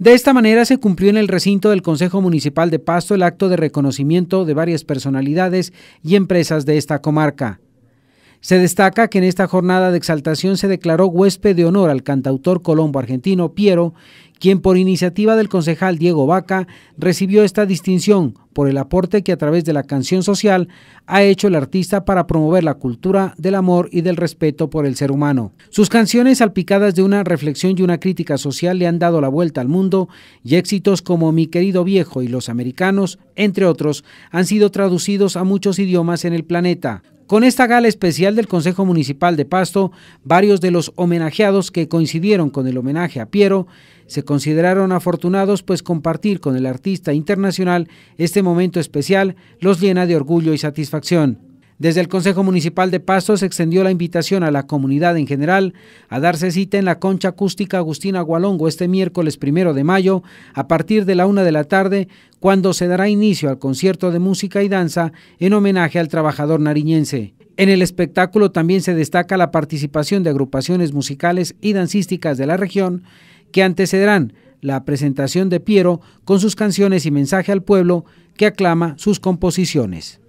De esta manera se cumplió en el recinto del Consejo Municipal de Pasto el acto de reconocimiento de varias personalidades y empresas de esta comarca. Se destaca que en esta jornada de exaltación se declaró huésped de honor al cantautor colombo-argentino Piero, quien por iniciativa del concejal Diego Vaca recibió esta distinción por el aporte que a través de la canción social ha hecho el artista para promover la cultura del amor y del respeto por el ser humano. Sus canciones salpicadas de una reflexión y una crítica social le han dado la vuelta al mundo y éxitos como Mi querido viejo y Los americanos, entre otros, han sido traducidos a muchos idiomas en el planeta. Con esta gala especial del Consejo Municipal de Pasto, varios de los homenajeados que coincidieron con el homenaje a Piero se consideraron afortunados pues compartir con el artista internacional este momento especial los llena de orgullo y satisfacción. Desde el Consejo Municipal de Pasto se extendió la invitación a la comunidad en general a darse cita en la concha acústica Agustina Gualongo este miércoles primero de mayo a partir de la una de la tarde, cuando se dará inicio al concierto de música y danza en homenaje al trabajador nariñense. En el espectáculo también se destaca la participación de agrupaciones musicales y dancísticas de la región que antecederán la presentación de Piero con sus canciones y mensaje al pueblo que aclama sus composiciones.